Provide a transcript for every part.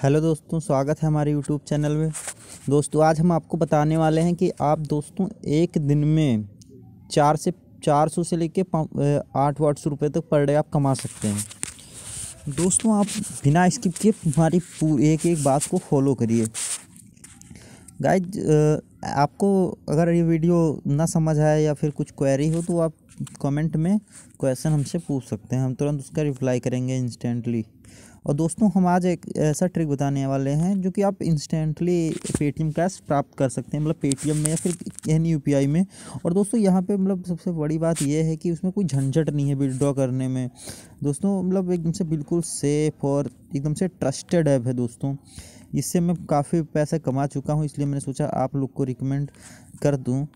hello दोस्तों स्वागत है हमारे यूट्यूब चैनल में दोस्तों आज हम आपको बताने वाले हैं कि आप दोस्तों एक दिन में चार से चार सौ से लेके आठ आठ सौ रुपये तक पर डे आप कमा सकते हैं दोस्तों आप बिना स्किप किए हमारी पूरी एक एक बात को फॉलो करिए गाइज आपको अगर ये वीडियो ना समझ आए या फिर कुछ क्वेरी हो तो आप कमेंट में क्वेश्चन हमसे पूछ सकते हैं हम तुरंत उसका रिप्लाई करेंगे इंस्टेंटली और दोस्तों हम आज एक ऐसा ट्रिक बताने वाले हैं जो कि आप इंस्टेंटली पेटीएम कैश प्राप्त कर सकते हैं मतलब पेटीएम में या फिर एन यू में और दोस्तों यहाँ पे मतलब सबसे बड़ी बात यह है कि उसमें कोई झंझट नहीं है विड्रॉ करने में दोस्तों मतलब एकदम से बिल्कुल सेफ़ और एकदम से ट्रस्टेड ऐप है दोस्तों इससे मैं काफ़ी पैसा कमा चुका हूँ इसलिए मैंने सोचा आप लोग को रिकमेंड कर दूँ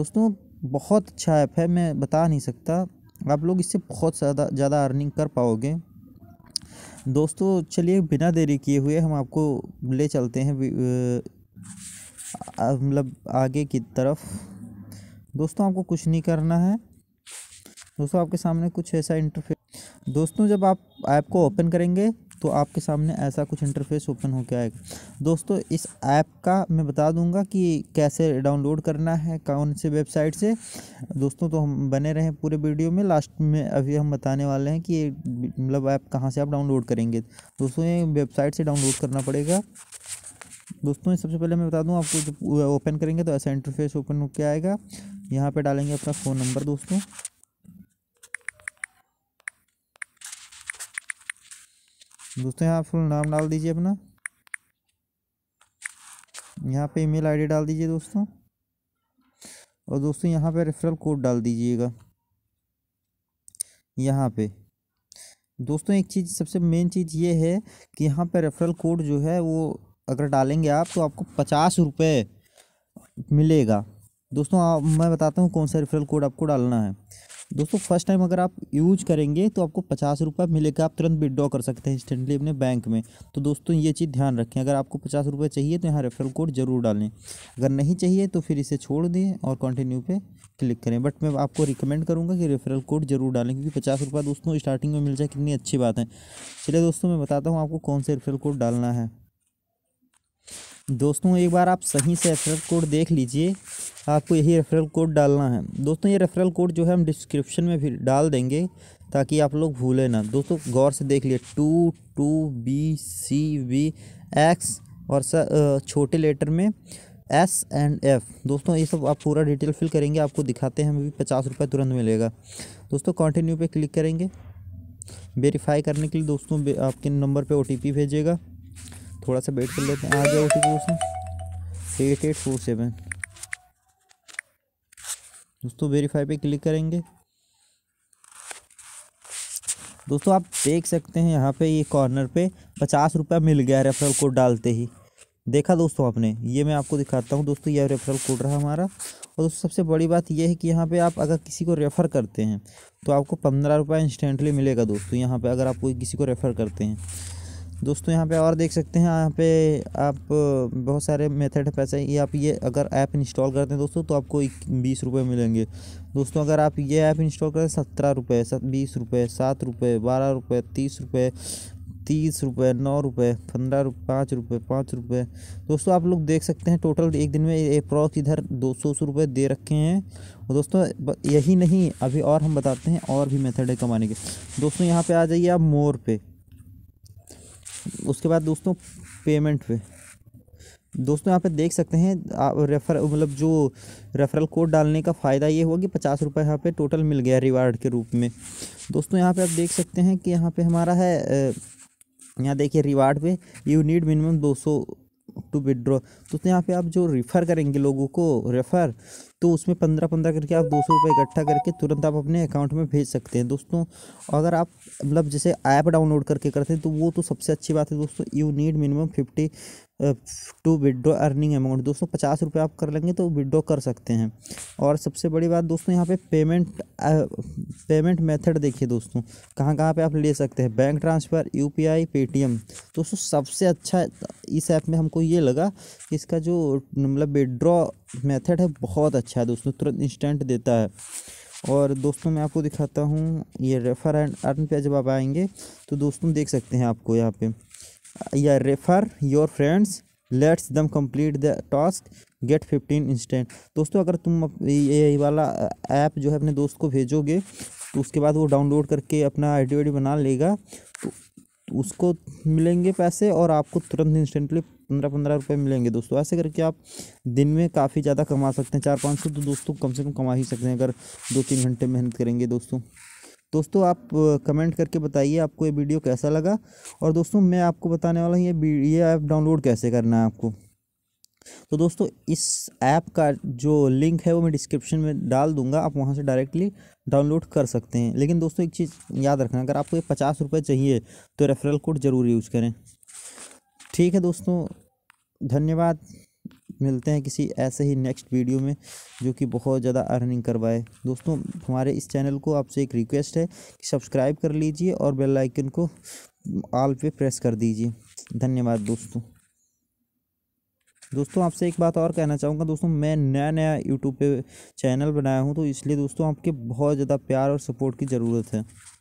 दोस्तों बहुत अच्छा ऐप है मैं बता नहीं सकता आप लोग इससे बहुत ज़्यादा ज़्यादा अर्निंग कर पाओगे दोस्तों चलिए बिना देरी किए हुए हम आपको ले चलते हैं मतलब आगे की तरफ दोस्तों आपको कुछ नहीं करना है दोस्तों आपके सामने कुछ ऐसा इंटरफेस दोस्तों जब आप ऐप को ओपन करेंगे तो आपके सामने ऐसा कुछ इंटरफेस ओपन हो के आएगा दोस्तों इस ऐप का मैं बता दूंगा कि कैसे डाउनलोड करना है कौन से वेबसाइट से दोस्तों तो हम बने रहें पूरे वीडियो में लास्ट में अभी हम बताने वाले हैं कि मतलब ऐप कहाँ से आप डाउनलोड करेंगे दोस्तों ये वेबसाइट से डाउनलोड करना पड़ेगा दोस्तों सबसे पहले मैं बता दूँ आपको जब ओपन करेंगे तो ऐसा इंटरफेस ओपन होकर आएगा यहाँ पर डालेंगे अपना फ़ोन नंबर दोस्तों दोस्तों यहाँ फुल नाम डाल दीजिए अपना यहाँ पे ईमेल आईडी डाल दीजिए दोस्तों और दोस्तों यहाँ पे रेफरल कोड डाल दीजिएगा यहाँ पे दोस्तों एक चीज़ सबसे मेन चीज़ ये है कि यहाँ पे रेफरल कोड जो है वो अगर डालेंगे आप तो आपको पचास रुपये मिलेगा दोस्तों आप मैं बताता हूँ कौन सा रेफरल कोड आपको डालना है दोस्तों फर्स्ट टाइम अगर आप यूज करेंगे तो आपको पचास रुपये मिलेगा आप तुरंत विड्रॉ कर सकते हैं इंस्टेंटली अपने बैंक में तो दोस्तों ये चीज़ ध्यान रखें अगर आपको पचास रुपये चाहिए तो यहाँ रेफरल कोड ज़रूर डालें अगर नहीं चाहिए तो फिर इसे छोड़ दें और कंटिन्यू पे क्लिक करें बट मैं आपको रिकमेंड करूँगा कि रेफरल कोड ज़रूर डालें क्योंकि पचास दोस्तों स्टार्टिंग में मिल जाए कितनी अच्छी बात है चलिए दोस्तों मैं बताता हूँ आपको कौन से रेफरल कोड डालना है दोस्तों एक बार आप सही से रेफरल कोड देख लीजिए आपको यही रेफरल कोड डालना है दोस्तों ये रेफरल कोड जो है हम डिस्क्रिप्शन में भी डाल देंगे ताकि आप लोग भूलें ना दोस्तों गौर से देख लिए two two B C V X और छोटे लेटर में एस एंड एफ दोस्तों ये सब आप पूरा डिटेल फिल करेंगे आपको दिखाते हैं भी पचास रुपये तुरंत मिलेगा दोस्तों कंटिन्यू पे क्लिक करेंगे वेरीफाई करने के लिए दोस्तों आपके नंबर पे ओ भेजेगा थोड़ा सा वेट कर लेते हैं आ गया OTP T P eight eight four seven दोस्तों वेरीफाई पे क्लिक करेंगे दोस्तों आप देख सकते हैं यहाँ पे ये कॉर्नर पे पचास रुपया मिल गया रेफरल कोड डालते ही देखा दोस्तों आपने ये मैं आपको दिखाता हूँ दोस्तों ये रेफरल कोड रहा हमारा और दोस्तों सबसे बड़ी बात ये है कि यहाँ पे आप अगर किसी को रेफ़र करते हैं तो आपको पंद्रह रुपये इंस्टेंटली मिलेगा दोस्तों यहाँ पे अगर आप कोई किसी को रेफ़र करते हैं दोस्तों यहाँ पे और देख सकते हैं यहाँ पे आप बहुत सारे मेथड है पैसे ये आप ये अगर ऐप इंस्टॉल करते हैं दोस्तों तो आपको बीस रुपये मिलेंगे दोस्तों अगर आप ये ऐप इंस्टॉल करें सत्रह रुपये बीस रुपये सात रुपये बारह रुपये तीस रुपये तीस रुपये नौ रुपये पंद्रह रुपये पाँच रुपये पाँच रुपये दोस्तों आप लोग देख सकते हैं टोटल एक दिन में अप्रॉक्स इधर दो सौ सौ रुपये दे रखे हैं और दोस्तों यही नहीं अभी और हम बताते हैं और भी मेथड है कमाने के दोस्तों यहाँ पे आ जाइए आप मोर पे उसके बाद दोस्तों पेमेंट पे दोस्तों यहाँ पे देख सकते हैं रेफर मतलब जो रेफरल कोड डालने का फ़ायदा ये हुआ कि पचास रुपये यहाँ पर टोटल मिल गया रिवार्ड के रूप में दोस्तों यहाँ पे आप देख सकते हैं कि यहाँ पे हमारा है यहाँ देखिए रिवार्ड पे यू नीड मिनिमम सौ टू विड्रॉ तो, यहाँ पे आप जो रेफ़र करेंगे लोगों को रेफ़र तो उसमें पंद्रह पंद्रह करके आप दो सौ रुपये इकट्ठा करके तुरंत आप अपने अकाउंट में भेज सकते हैं दोस्तों अगर आप मतलब जैसे ऐप डाउनलोड करके करते हैं तो वो तो सबसे अच्छी बात है दोस्तों you need minimum fifty to withdraw earning amount दोस्तों पचास रुपये आप कर लेंगे तो विड्रॉ कर सकते हैं और सबसे बड़ी बात दोस्तों यहाँ पे पेमेंट पेमेंट मेथड देखिए दोस्तों कहाँ कहाँ पे आप ले सकते हैं बैंक ट्रांसफ़र यूपीआई पेटीएम दोस्तों सबसे अच्छा इस ऐप में हमको ये लगा इसका जो मतलब विड्रॉ मेथड है बहुत अच्छा है दोस्तों तुरंत इंस्टेंट देता है और दोस्तों मैं आपको दिखाता हूँ ये रेफर एंड अर्न पे जब आप आएंगे तो दोस्तों देख सकते हैं आपको यहाँ पे या रेफर योर फ्रेंड्स लेट्स दम complete the task get fifteen instant दोस्तों अगर तुम ये वाला ऐप जो है अपने दोस्त को भेजोगे तो उसके बाद वो डाउनलोड करके अपना आई डी बना लेगा तो उसको मिलेंगे पैसे और आपको तुरंत इंस्टेंटली पंद्रह पंद्रह रुपये मिलेंगे दोस्तों ऐसे करके आप दिन में काफ़ी ज़्यादा कमा सकते हैं चार पाँच सौ तो दोस्तों कम से कम कमा ही सकते हैं अगर दो तीन घंटे मेहनत करेंगे दोस्तों दोस्तों आप कमेंट करके बताइए आपको ये वीडियो कैसा लगा और दोस्तों मैं आपको बताने वाला हूँ ये ये ऐप डाउनलोड कैसे करना है आपको तो दोस्तों इस ऐप का जो लिंक है वो मैं डिस्क्रिप्शन में डाल दूंगा आप वहाँ से डायरेक्टली डाउनलोड कर सकते हैं लेकिन दोस्तों एक चीज़ याद रखना अगर आपको ये पचास रुपये चाहिए तो रेफरल कोड ज़रूर यूज़ करें ठीक है दोस्तों धन्यवाद मिलते हैं किसी ऐसे ही नेक्स्ट वीडियो में जो कि बहुत ज़्यादा अर्निंग करवाए दोस्तों हमारे इस चैनल को आपसे एक रिक्वेस्ट है कि सब्सक्राइब कर लीजिए और बेल आइकन को ऑल पे प्रेस कर दीजिए धन्यवाद दोस्तों दोस्तों आपसे एक बात और कहना चाहूँगा दोस्तों मैं नया नया यूट्यूब पे चैनल बनाया हूँ तो इसलिए दोस्तों आपके बहुत ज़्यादा प्यार और सपोर्ट की ज़रूरत है